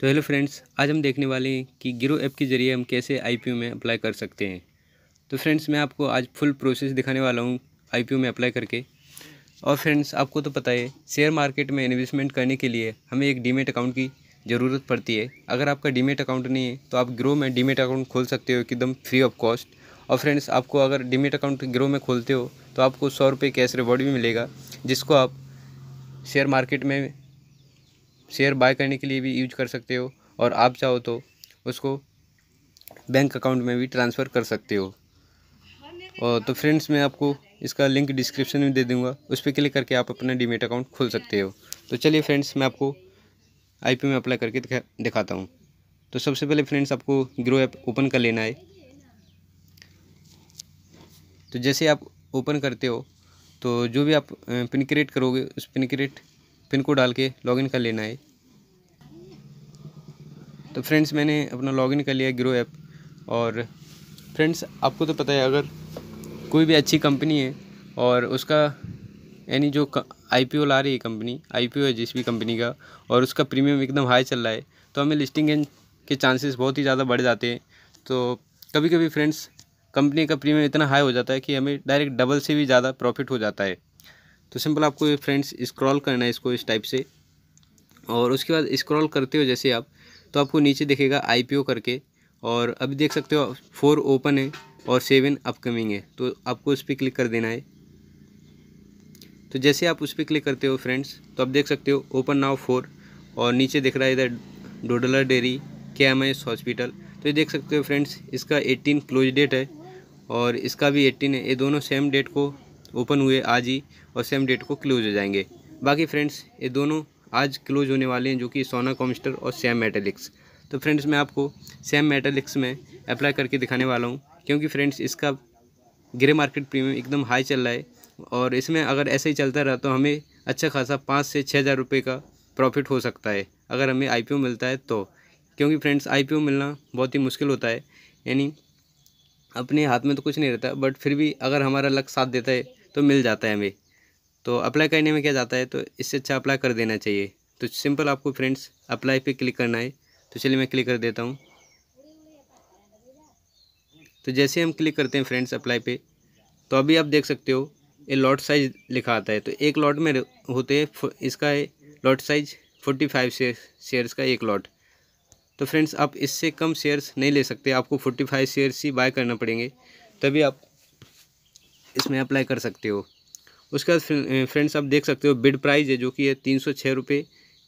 तो hello friends आज हम देखने वाले हैं कि गिरो ऐप के ज़रिए हम कैसे आईपीओ में अप्लाई कर सकते हैं तो फ्रेंड्स मैं आपको आज फुल प्रोसेस दिखाने वाला हूँ आईपीओ में अप्लाई करके और फ्रेंड्स आपको तो पता है शेयर मार्केट में इन्वेस्टमेंट करने के लिए हमें एक डीमेट अकाउंट की ज़रूरत पड़ती है अगर आपका डीमेट अकाउंट नहीं है तो आप ग्रो में डीमेट अकाउंट खोल सकते हो एकदम फ्री ऑफ कॉस्ट और फ्रेंड्स आपको अगर डीमेट अकाउंट ग्रो में खोलते हो तो आपको सौ रुपये कैश रिवॉर्ड भी मिलेगा जिसको आप शेयर मार्केट में शेयर बाय करने के लिए भी यूज कर सकते हो और आप चाहो तो उसको बैंक अकाउंट में भी ट्रांसफ़र कर सकते हो और तो फ्रेंड्स मैं आपको इसका लिंक डिस्क्रिप्शन में दे दूंगा उस पर क्लिक करके आप अपना डीमेट अकाउंट खोल सकते हो तो चलिए फ्रेंड्स मैं आपको आईपी में अप्लाई करके दिखा दिखाता हूँ तो सबसे पहले फ्रेंड्स आपको ग्रो ऐप ओपन कर लेना है तो जैसे आप ओपन करते हो तो जो भी आप पिन क्रिएट करोगे उस पिन क्रिएट पिन कोड डाल के लॉगिन कर लेना है तो फ्रेंड्स मैंने अपना लॉगिन कर लिया ग्रो ऐप और फ्रेंड्स आपको तो पता है अगर कोई भी अच्छी कंपनी है और उसका यानी जो आई पी ला रही है कंपनी आई पी है जिस भी कंपनी का और उसका प्रीमियम एकदम हाई चल रहा है तो हमें लिस्टिंग के चांसेस बहुत ही ज़्यादा बढ़ जाते हैं तो कभी कभी फ्रेंड्स कंपनी का प्रीमियम इतना हाई हो जाता है कि हमें डायरेक्ट डबल से भी ज़्यादा प्रॉफिट हो जाता है तो सिंपल आपको फ्रेंड्स स्क्रॉल करना है इसको इस टाइप से और उसके बाद स्क्रॉल करते हो जैसे आप तो आपको नीचे देखेगा आईपीओ करके और अभी देख सकते हो फोर ओपन है और सेवन अपकमिंग है तो आपको उस पर क्लिक कर देना है तो जैसे आप उस पर क्लिक करते हो फ्रेंड्स तो आप देख सकते हो ओपन नाउ फोर और नीचे दिख रहा है इधर डोडला डेरी के एम एस हॉस्पिटल तो ये देख सकते हो फ्रेंड्स इसका एट्टीन क्लोज डेट है और इसका भी एट्टीन है ये दोनों सेम डेट को ओपन हुए आज ही और सेम डेट को क्लोज हो जाएंगे बाकी फ्रेंड्स ये दोनों आज क्लोज होने वाले हैं जो कि सोना कॉमिस्टर और सैम मेटेलिक्स तो फ्रेंड्स मैं आपको सेम मेटेलिक्स में अप्लाई करके दिखाने वाला हूँ क्योंकि फ्रेंड्स इसका ग्रे मार्केट प्रीमियम एकदम हाई चल रहा है और इसमें अगर ऐसे ही चलता रहा तो हमें अच्छा खासा पाँच से छः हज़ार रुपये का प्रॉफिट हो सकता है अगर हमें आई मिलता है तो क्योंकि फ्रेंड्स आई मिलना बहुत ही मुश्किल होता है यानी अपने हाथ में तो कुछ नहीं रहता बट फिर भी अगर हमारा लक साथ देता है तो मिल जाता है हमें तो अप्लाई करने में क्या जाता है तो इससे अच्छा अप्लाई कर देना चाहिए तो सिंपल आपको फ्रेंड्स अप्लाई पे क्लिक करना है तो चलिए मैं क्लिक कर देता हूँ तो जैसे हम क्लिक करते हैं फ्रेंड्स अप्लाई पे तो अभी आप देख सकते हो ये लॉट साइज लिखा आता है तो एक लॉट में होते हैं इसका lot size forty five shares का एक लॉट तो फ्रेंड्स आप इससे कम शेयर्स नहीं ले सकते आपको फोर्टी फाइव शेयर्स ही बाय करना पड़ेंगे तभी आप इसमें अप्लाई कर सकते हो उसके बाद फ्रेंड्स आप देख सकते हो बिड प्राइस है जो कि है तीन सौ छः रुपये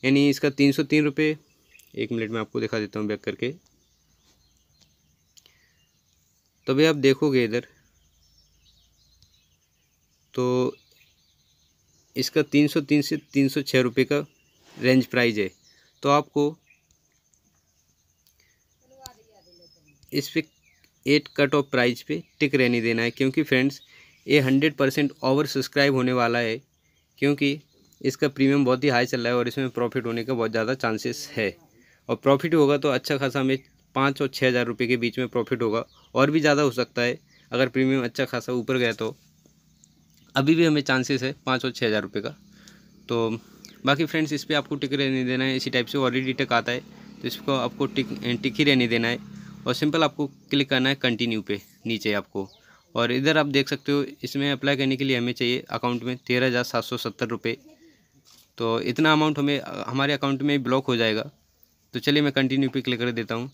यानी इसका तीन सौ तीन रुपये एक मिनट में आपको दिखा देता हूँ बैक करके तो भाई आप देखोगे इधर तो इसका तीन सौ तीन से तीन सौ छः रुपये का रेंज प्राइस है तो आपको इस पर एट कट ऑफ प्राइस पे टिक रहने देना है क्योंकि फ्रेंड्स ये हंड्रेड परसेंट ओवर सब्सक्राइब होने वाला है क्योंकि इसका प्रीमियम बहुत ही हाई चल रहा है और इसमें प्रॉफिट होने का बहुत ज़्यादा चांसेस है और प्रॉफिट होगा तो अच्छा खासा हमें पाँच और छः हज़ार रुपये के बीच में प्रॉफिट होगा और भी ज़्यादा हो सकता है अगर प्रीमियम अच्छा खासा ऊपर गया तो अभी भी हमें चांसेस है पाँच और छः हज़ार रुपये का तो बाकी फ्रेंड्स इस पर आपको टिक रहने देना है इसी टाइप से ऑलरेडी टिक आता है तो इसको आपको टिक टिक ही रहने देना है और सिंपल आपको क्लिक करना है कंटिन्यू पे नीचे आपको और इधर आप देख सकते हो इसमें अप्लाई करने के लिए हमें चाहिए अकाउंट में तेरह हज़ार सात सौ सत्तर रुपये तो इतना अमाउंट हमें हमारे अकाउंट में ब्लॉक हो जाएगा तो चलिए मैं कंटिन्यू पे क्लिक कर देता हूँ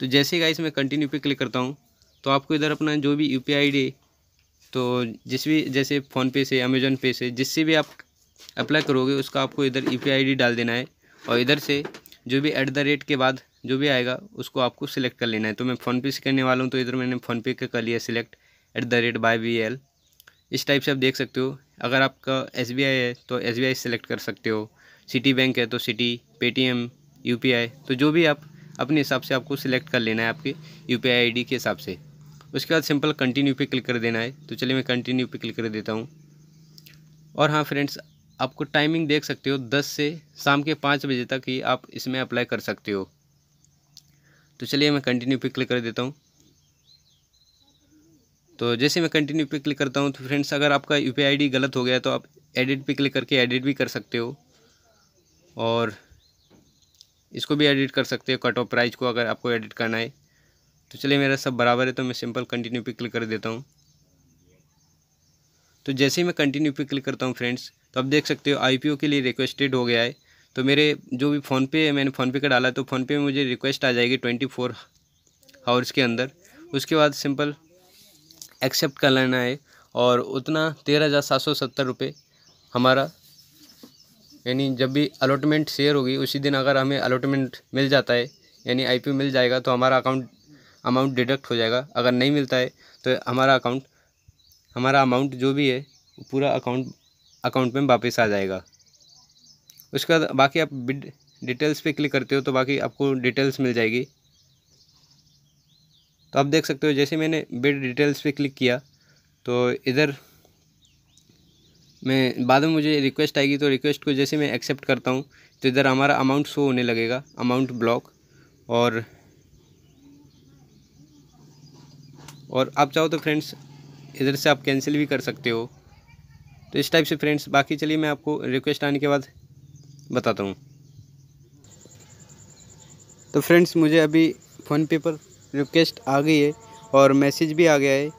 तो जैसे गाइस मैं कंटिन्यू पे क्लिक करता हूँ तो आपको इधर अपना जो भी यू पी तो जिस भी जैसे फ़ोनपे से अमेज़ोन पे से जिससे भी आप अप्लाई करोगे उसका आपको इधर यू पी डाल देना है और इधर से जो भी एट द रेट के बाद जो भी आएगा उसको आपको सिलेक्ट कर लेना है तो मैं फ़ोनपे से करने वाला हूँ तो इधर मैंने फ़ोनपे का कर लिया select at the rate by V L इस टाइप से आप देख सकते हो अगर आपका एस बी आई है तो एस बी आई सेलेक्ट कर सकते हो सिटी बैंक है तो city Paytm U P I तो जो भी आप अपने हिसाब से आपको सिलेक्ट कर लेना है आपके U P I I D के हिसाब से उसके बाद सिंपल कंटिन्यू पे क्लिक कर देना है तो चलिए मैं कंटिन्यू पे क्लिक कर देता हूँ और हाँ फ्रेंड्स आपको टाइमिंग देख सकते हो दस से शाम के पाँच बजे तक ही आप इसमें अप्लाई कर सकते हो तो चलिए मैं कंटिन्यू पे क्लिक कर देता हूँ तो जैसे मैं कंटिन्यू पे क्लिक करता हूँ तो फ्रेंड्स अगर आपका यू पी गलत हो गया तो आप एडिट पे क्लिक करके एडिट भी कर सकते हो और इसको भी एडिट कर सकते हो कट ऑफ प्राइस को अगर आपको एडिट करना है तो चलिए मेरा सब बराबर है तो मैं सिंपल कंटिन्यू पे क्लिक कर देता हूँ तो जैसे ही मैं कंटिन्यू पे क्लिक करता हूँ फ्रेंड्स तो आप देख सकते हो आईपीओ के लिए रिक्वेस्टेड हो गया है तो मेरे जो भी फ़ोनपे मैंने फ़ोनपे का डाला तो फ़ोनपे में मुझे रिक्वेस्ट आ जाएगी ट्वेंटी फोर आवर्स के अंदर उसके बाद सिंपल एक्सेप्ट कर लेना है और उतना तेरह हज़ार सात सौ सत्तर रुपये हमारा यानी जब भी अलॉटमेंट शेयर होगी उसी दिन अगर हमें अलॉटमेंट मिल जाता है यानी आईपीओ मिल जाएगा तो हमारा अकाउंट अमाउंट डिडक्ट हो जाएगा अगर नहीं मिलता है तो हमारा अकाउंट हमारा अमाउंट जो भी है पूरा अकाउंट अकाउंट में वापस आ जाएगा उसके बाद बाकी आप बिड डिटेल्स पे क्लिक करते हो तो बाकी आपको डिटेल्स मिल जाएगी तो आप देख सकते हो जैसे मैंने बिड डिटेल्स पे क्लिक किया तो इधर मैं बाद में मुझे रिक्वेस्ट आएगी तो रिक्वेस्ट को जैसे मैं एक्सेप्ट करता हूँ तो इधर हमारा अमाउंट शो होने लगेगा अमाउंट ब्लॉक और और आप चाहो तो फ्रेंड्स इधर से आप कैंसिल भी कर सकते हो तो इस टाइप से फ्रेंड्स बाकी चलिए मैं आपको रिक्वेस्ट आने के बाद बताता हूँ तो फ्रेंड्स मुझे अभी फ़ोनपे पर रिक्वेस्ट आ गई है और मैसेज भी आ गया है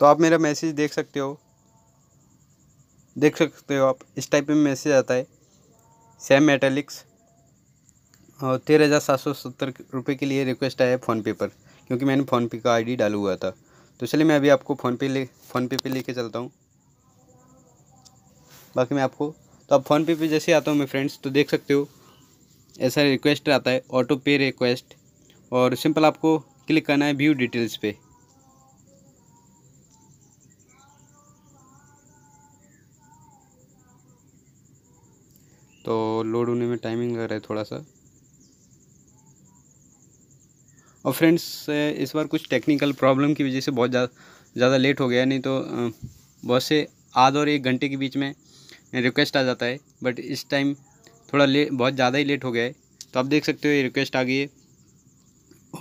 तो आप मेरा मैसेज देख सकते हो देख सकते हो आप इस टाइप में मैसेज आता है सैम मेटेलिक्स और तेरह हज़ार सात सौ सत्तर रुपये के लिए रिक्वेस्ट आया है फ़ोनपे पर क्योंकि मैंने फ़ोनपे का आईडी डाला हुआ था तो चलिए मैं अभी आपको फ़ोनपे ले फ़ोनपे पे लेके चलता हूँ बाकी मैं आपको तो आप फ़ोनपे पे जैसे आता हूँ मैं फ्रेंड्स तो देख सकते हो ऐसा रिक्वेस्ट आता है ऑटो पे रिक्वेस्ट और सिंपल आपको क्लिक करना है व्यू डिटेल्स पे तो लोड होने में टाइमिंग लग रहा है थोड़ा सा और फ्रेंड्स इस बार कुछ टेक्निकल प्रॉब्लम की वजह से बहुत ज़्यादा ज़्यादा लेट हो गया नहीं तो बहुत से आध और एक घंटे के बीच में रिक्वेस्ट आ जाता है बट इस टाइम थोड़ा ले बहुत ज़्यादा ही लेट हो गया है तो आप देख सकते हो ये रिक्वेस्ट आ गई है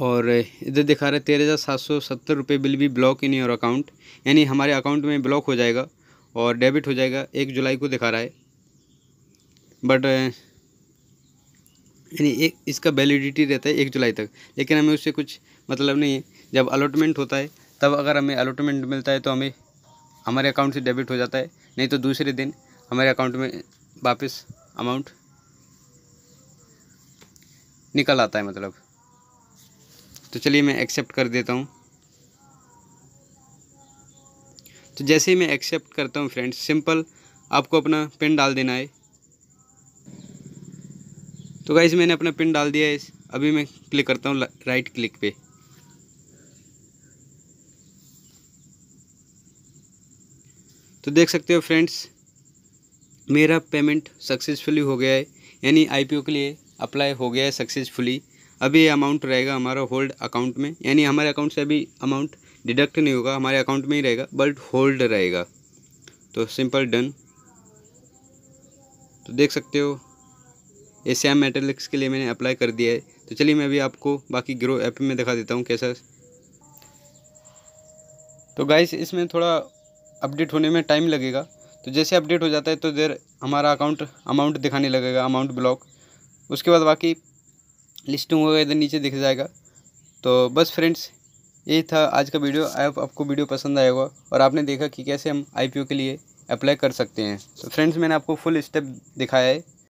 और इधर दिखा रहे तेरह हज़ार सात सौ सत्तर रुपये बिल भी ब्लॉक इन योर अकाउंट यानी हमारे अकाउंट में ब्लॉक हो जाएगा और डेबिट हो जाएगा एक जुलाई को दिखा रहा है बट यानी एक इसका वैलिडिटी रहता है एक जुलाई तक लेकिन हमें उससे कुछ मतलब नहीं है जब अलॉटमेंट होता है तब अगर हमें अलॉटमेंट मिलता है तो हमें हमारे अकाउंट से डेबिट हो जाता है नहीं तो दूसरे दिन हमारे अकाउंट में वापस अमाउंट निकल आता है मतलब तो चलिए मैं एक्सेप्ट कर देता हूँ तो जैसे ही मैं एक्सेप्ट करता हूँ फ्रेंड्स सिंपल आपको अपना पिन डाल देना है तो गाइज मैंने अपना पिन डाल दिया है अभी मैं क्लिक करता हूँ राइट क्लिक पे तो देख सकते हो फ्रेंड्स मेरा पेमेंट सक्सेसफुली हो गया है यानी आईपीओ के लिए अप्लाई हो गया है सक्सेसफुली अभी अमाउंट रहेगा हमारा होल्ड अकाउंट में यानी हमारे अकाउंट से अभी अमाउंट डिडक्ट नहीं होगा हमारे अकाउंट में ही रहेगा बट होल्ड रहेगा तो सिंपल डन तो देख सकते हो एशिया श्याम मेटेलिक्स के लिए मैंने अप्लाई कर दिया है तो चलिए मैं अभी आपको बाकी ग्रो ऐप में दिखा देता हूँ कैसा तो गाइस इसमें थोड़ा अपडेट होने में टाइम लगेगा तो जैसे अपडेट हो जाता है तो देर हमारा अकाउंट अमाउंट दिखाने लगेगा अमाउंट ब्लॉक उसके बाद बाकी लिस्टिंग होगा इधर नीचे दिख जाएगा तो बस फ्रेंड्स यही था आज का वीडियो होप आपको वीडियो पसंद आया होगा और आपने देखा कि कैसे हम आईपीओ के लिए अप्लाई कर सकते हैं तो फ्रेंड्स मैंने आपको फुल स्टेप दिखाया है